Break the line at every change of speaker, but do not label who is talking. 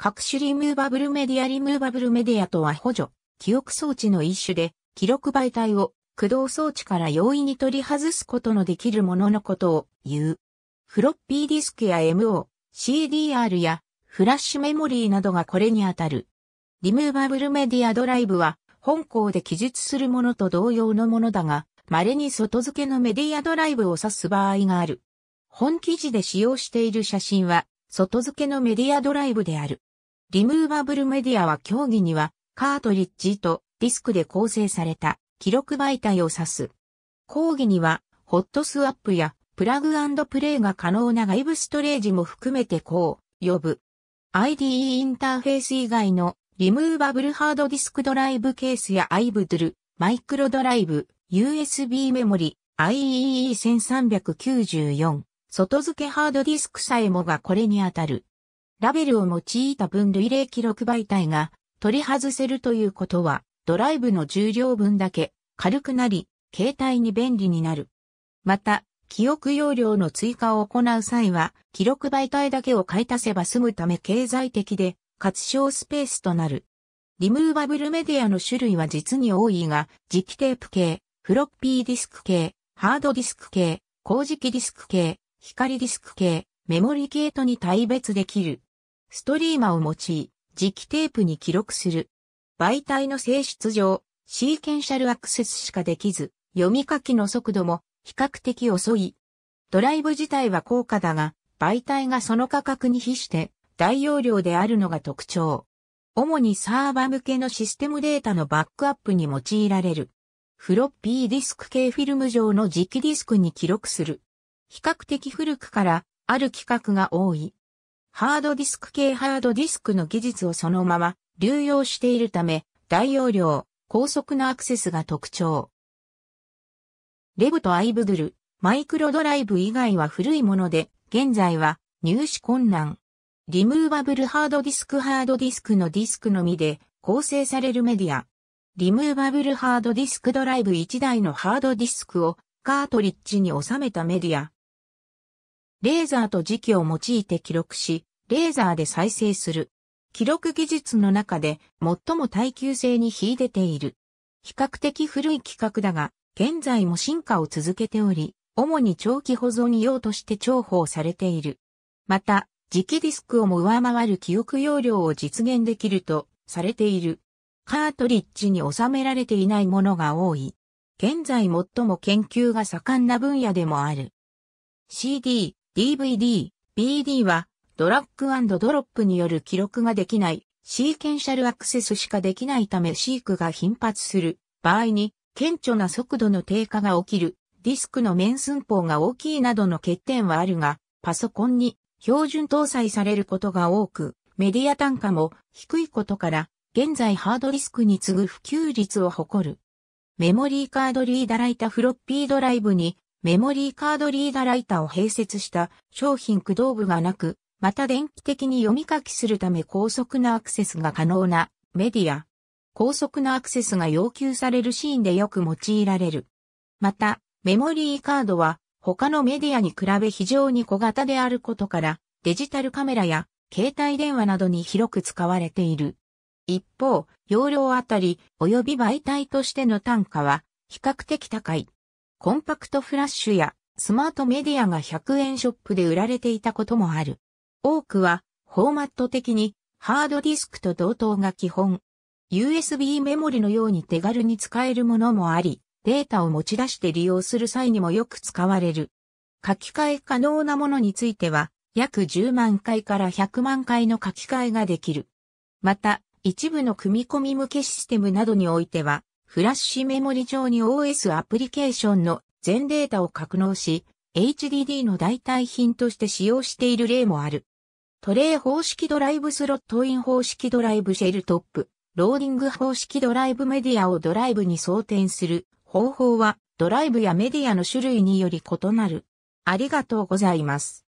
各種リムーバブルメディアリムーバブルメディアとは補助、記憶装置の一種で、記録媒体を駆動装置から容易に取り外すことのできるもののことを言う。フロッピーディスクや MO、CDR やフラッシュメモリーなどがこれにあたる。リムーバブルメディアドライブは本校で記述するものと同様のものだが、稀に外付けのメディアドライブを指す場合がある。本記事で使用している写真は、外付けのメディアドライブである。リムーバブルメディアは競技にはカートリッジとディスクで構成された記録媒体を指す。講義にはホットスワップやプラグプレイが可能な外部ストレージも含めてこう呼ぶ。IDE インターフェース以外のリムーバブルハードディスクドライブケースや i b o d l マイクロドライブ、USB メモリ、IEE1394、外付けハードディスクさえもがこれに当たる。ラベルを用いた分類例記録媒体が取り外せるということは、ドライブの重量分だけ軽くなり、携帯に便利になる。また、記憶容量の追加を行う際は、記録媒体だけを買い足せば済むため経済的で、活小スペースとなる。リムーバブルメディアの種類は実に多いが、磁気テープ系、フロッピーディスク系、ハードディスク系、工磁気ディスク系、光ディスク系、メモリ系とに対別できる。ストリーマを用い、磁気テープに記録する。媒体の性質上、シーケンシャルアクセスしかできず、読み書きの速度も比較的遅い。ドライブ自体は高価だが、媒体がその価格に比して大容量であるのが特徴。主にサーバ向けのシステムデータのバックアップに用いられる。フロッピーディスク系フィルム上の磁気ディスクに記録する。比較的古くからある規格が多い。ハードディスク系ハードディスクの技術をそのまま流用しているため、大容量、高速なアクセスが特徴。レブとアイブドゥル、マイクロドライブ以外は古いもので、現在は入手困難。リムーバブルハードディスクハードディスクのディスクのみで構成されるメディア。リムーバブルハードディスクドライブ1台のハードディスクをカートリッジに収めたメディア。レーザーと磁気を用いて記録し、レーザーで再生する。記録技術の中で最も耐久性に秀でている。比較的古い規格だが、現在も進化を続けており、主に長期保存用として重宝されている。また、磁気ディスクをも上回る記憶容量を実現できるとされている。カートリッジに収められていないものが多い。現在最も研究が盛んな分野でもある。CD、DVD、BD はドラッグドロップによる記録ができない、シーケンシャルアクセスしかできないため飼育が頻発する場合に、顕著な速度の低下が起きる、ディスクの面寸法が大きいなどの欠点はあるが、パソコンに標準搭載されることが多く、メディア単価も低いことから、現在ハードディスクに次ぐ普及率を誇る。メモリーカードリーダライタフロッピードライブにメモリーカードリーダライタを併設した商品駆動部がなく、また電気的に読み書きするため高速なアクセスが可能なメディア。高速なアクセスが要求されるシーンでよく用いられる。また、メモリーカードは他のメディアに比べ非常に小型であることからデジタルカメラや携帯電話などに広く使われている。一方、容量あたり及び媒体としての単価は比較的高い。コンパクトフラッシュやスマートメディアが100円ショップで売られていたこともある。多くは、フォーマット的に、ハードディスクと同等が基本。USB メモリのように手軽に使えるものもあり、データを持ち出して利用する際にもよく使われる。書き換え可能なものについては、約10万回から100万回の書き換えができる。また、一部の組み込み向けシステムなどにおいては、フラッシュメモリ上に OS アプリケーションの全データを格納し、HDD の代替品として使用している例もある。トレイ方式ドライブスロットイン方式ドライブシェルトップ、ローディング方式ドライブメディアをドライブに装填する方法はドライブやメディアの種類により異なる。ありがとうございます。